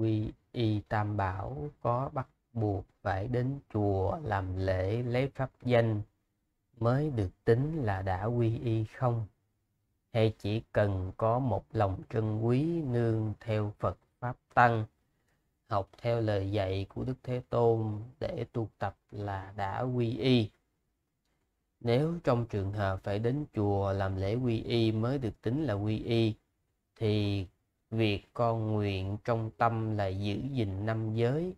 quy y tam bảo có bắt buộc phải đến chùa làm lễ lấy pháp danh mới được tính là đã quy y không hay chỉ cần có một lòng trân quý nương theo phật pháp tăng học theo lời dạy của đức thế tôn để tu tập là đã quy y nếu trong trường hợp phải đến chùa làm lễ quy y mới được tính là quy y thì việc con nguyện trong tâm là giữ gìn năm giới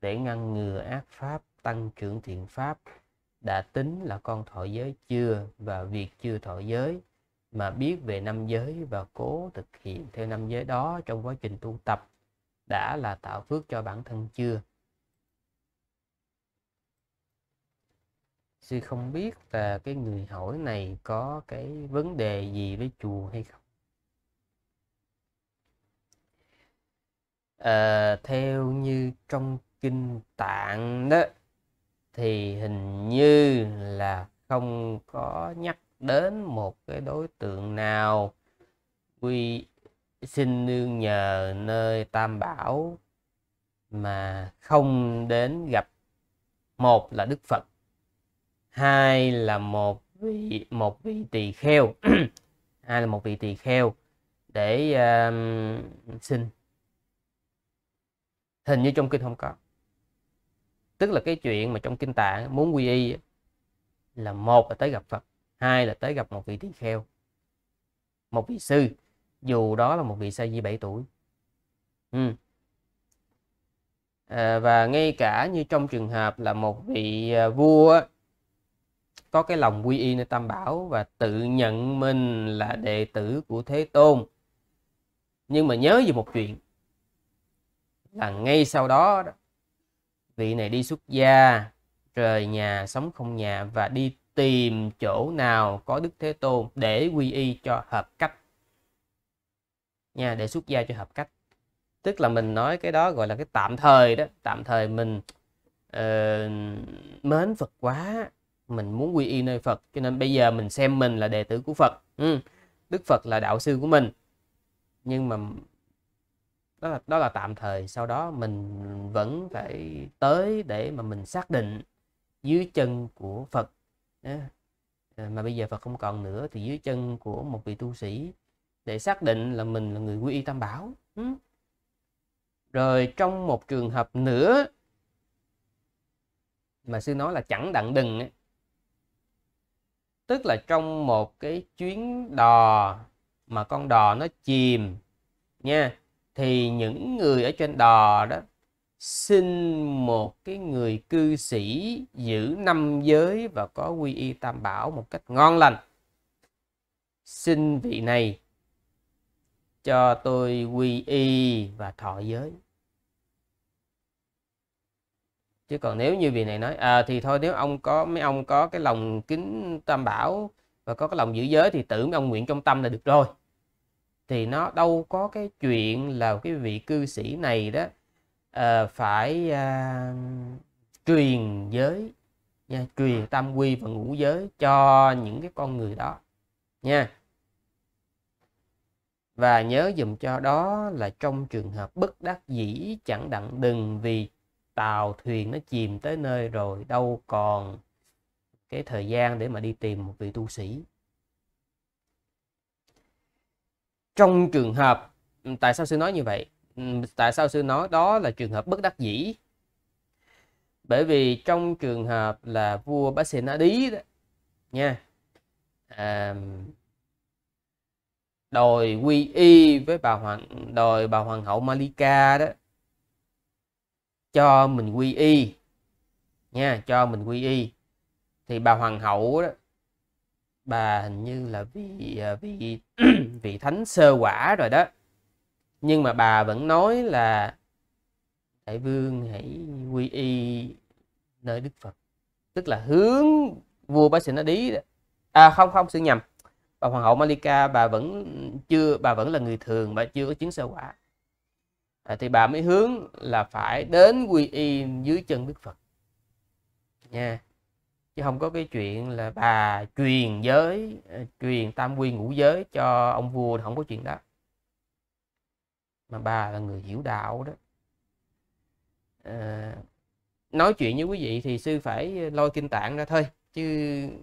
để ngăn ngừa ác pháp tăng trưởng thiện pháp đã tính là con thọ giới chưa và việc chưa thọ giới mà biết về năm giới và cố thực hiện theo năm giới đó trong quá trình tu tập đã là tạo phước cho bản thân chưa sư không biết là cái người hỏi này có cái vấn đề gì với chùa hay không à, theo như trong kinh tạng đó thì hình như là không có nhắc đến một cái đối tượng nào quy xin nương nhờ nơi tam bảo mà không đến gặp một là đức phật hai là một vị một vị tỳ kheo hai là một vị tỳ kheo để um, xin hình như trong kinh không có tức là cái chuyện mà trong kinh tạng muốn quy y là một là tới gặp phật hai là tới gặp một vị tỳ kheo một vị sư dù đó là một vị sa di 7 tuổi ừ. à, và ngay cả như trong trường hợp là một vị à, vua có cái lòng quy y nơi tam bảo và tự nhận mình là đệ tử của thế tôn nhưng mà nhớ về một chuyện là ngay sau đó vị này đi xuất gia rời nhà sống không nhà và đi tìm chỗ nào có đức thế tôn để quy y cho hợp cách nha để xuất gia cho hợp cách tức là mình nói cái đó gọi là cái tạm thời đó tạm thời mình uh, mến phật quá mình muốn quy y nơi phật cho nên bây giờ mình xem mình là đệ tử của phật ừ. đức phật là đạo sư của mình nhưng mà đó là đó là tạm thời sau đó mình vẫn phải tới để mà mình xác định dưới chân của Phật ờ, mà bây giờ Phật không còn nữa thì dưới chân của một vị tu sĩ để xác định là mình là người quy y tam bảo rồi trong một trường hợp nữa mà sư nói là chẳng đặng đừng ấy. tức là trong một cái chuyến đò mà con đò nó chìm nha thì những người ở trên đò đó xin một cái người cư sĩ giữ năm giới và có quy y tam bảo một cách ngon lành xin vị này cho tôi quy y và thọ giới chứ còn nếu như vị này nói à, thì thôi nếu ông có mấy ông có cái lòng kính tam bảo và có cái lòng giữ giới thì tưởng ông nguyện trong tâm là được rồi thì nó đâu có cái chuyện là cái vị cư sĩ này đó uh, phải uh, truyền giới nha truyền tam quy và ngũ giới cho những cái con người đó nha và nhớ dùm cho đó là trong trường hợp bất đắc dĩ chẳng đặng đừng vì tàu thuyền nó chìm tới nơi rồi đâu còn cái thời gian để mà đi tìm một vị tu sĩ trong trường hợp tại sao sư nói như vậy tại sao sư nói đó là trường hợp bất đắc dĩ bởi vì trong trường hợp là vua bá sĩ đí đó nha à, đòi quy y với bà hoàng đòi bà hoàng hậu Malika đó cho mình quy y nha cho mình quy y thì bà hoàng hậu đó bà hình như là vị à, vị vị thánh sơ quả rồi đó nhưng mà bà vẫn nói là đại vương hãy quy y nơi đức phật tức là hướng vua bá sĩ nó đi à không không sự nhầm bà hoàng hậu malika bà vẫn chưa bà vẫn là người thường bà chưa có chứng sơ quả à, thì bà mới hướng là phải đến quy y dưới chân đức phật nha chứ không có cái chuyện là bà truyền giới ờ, truyền tam quy ngũ giới cho ông vua không có chuyện đó mà bà là người hiểu đạo đó à, nói chuyện với quý vị thì sư phải ờ, lôi kinh tạng ra thôi chứ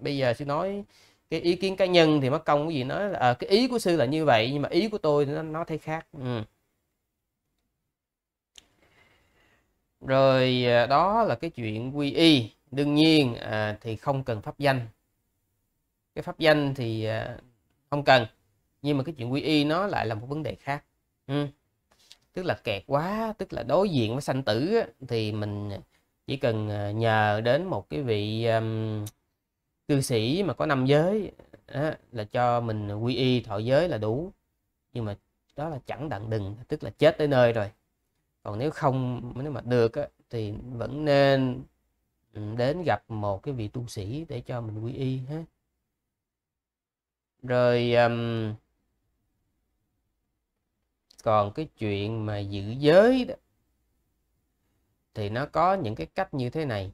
bây giờ sư nói cái ý kiến cá nhân thì mất công cái gì nói là à, cái ý của sư là như vậy nhưng mà ý của tôi nó nó thấy khác ừ. rồi đó là cái chuyện quy y đương nhiên à, thì không cần pháp danh cái pháp danh thì à, không cần nhưng mà cái chuyện quy y nó lại là một vấn đề khác ừ. tức là kẹt quá tức là đối diện với sanh tử thì mình chỉ cần à, nhờ đến một cái vị um, cư sĩ mà có năm giới á, là cho mình quy y thọ giới là đủ nhưng mà đó là chẳng đặng đừng tức là chết tới nơi rồi còn nếu không nếu mà được á, thì vẫn nên đến gặp một cái vị tu sĩ để cho mình quy y ha rồi um, còn cái chuyện mà giữ giới đó, thì nó có những cái cách như thế này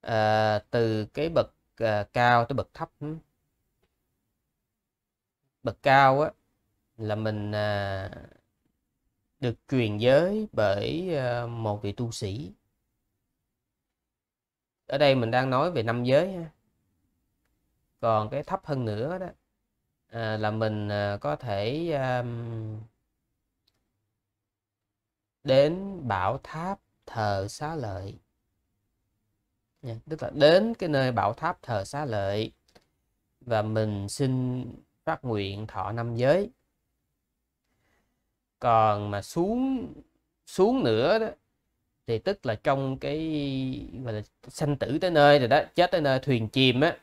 à, từ cái bậc à, cao tới bậc thấp bậc cao á là mình à, được truyền giới bởi à, một vị tu sĩ ở đây mình đang nói về năm giới ha còn cái thấp hơn nữa đó à, là mình à, có thể à, đến bảo tháp thờ xá lợi Nha, tức là đến cái nơi bảo tháp thờ xá lợi và mình xin phát nguyện thọ năm giới còn mà xuống xuống nữa đó thì tức là trong cái gọi là sanh tử tới nơi rồi đó chết tới nơi thuyền chìm á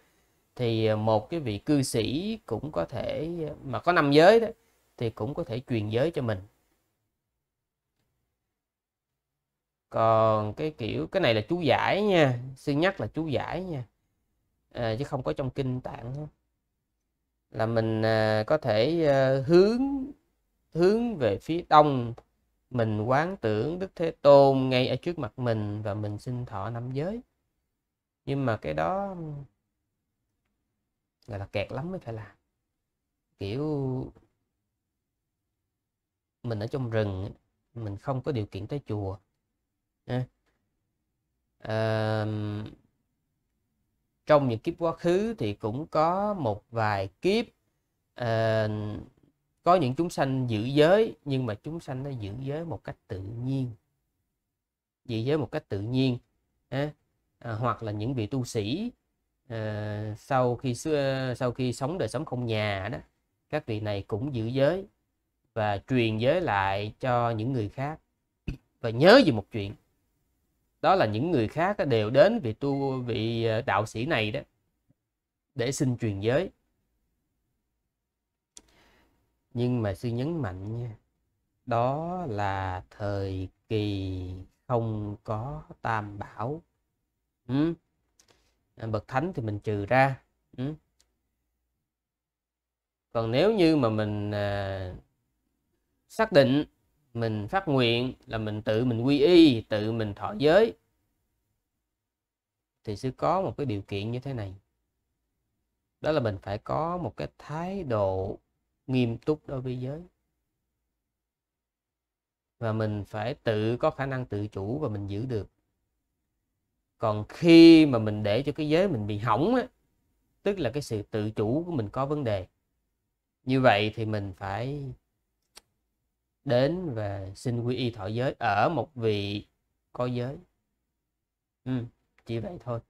thì ờ, một cái vị cư sĩ cũng có thể mà có năm giới đó thì cũng có thể truyền giới cho mình còn cái kiểu cái này là chú giải nha xin nhắc là chú giải nha à, chứ không có trong kinh tạng đó. là mình à, có thể à, hướng hướng về phía đông mình quán tưởng đức thế tôn ngay ở trước mặt mình và mình xin thọ năm giới nhưng mà cái đó gọi là kẹt lắm mới phải làm kiểu mình ở trong rừng mình không có điều kiện tới chùa à, trong những kiếp quá khứ thì cũng có một vài kiếp à, có những chúng sanh giữ giới nhưng mà chúng sanh nó giữ giới một cách tự nhiên giữ giới một cách tự nhiên à, à, hoặc là những vị tu sĩ à, sau khi xưa sau khi sống đời sống không nhà đó các vị này cũng giữ giới và truyền giới lại cho những người khác và nhớ về một chuyện đó là những người khác đều đến vị tu vị à, đạo sĩ này đó để xin truyền giới nhưng mà sư nhấn mạnh nha đó là thời kỳ không có tam bảo ừ. À, bậc thánh thì mình trừ ra ừ. còn nếu như mà mình à, xác định mình phát nguyện là mình tự mình quy y tự mình thọ giới thì sẽ có một cái điều kiện như thế này đó là mình phải có một cái thái độ nghiêm túc đối với giới và mình phải tự có khả năng tự chủ và mình giữ được còn khi mà mình để cho cái giới mình bị hỏng á tức là cái sự tự chủ của mình có vấn đề như vậy thì mình phải đến và xin quy y thọ giới ở một vị có giới ừ, chỉ vậy thôi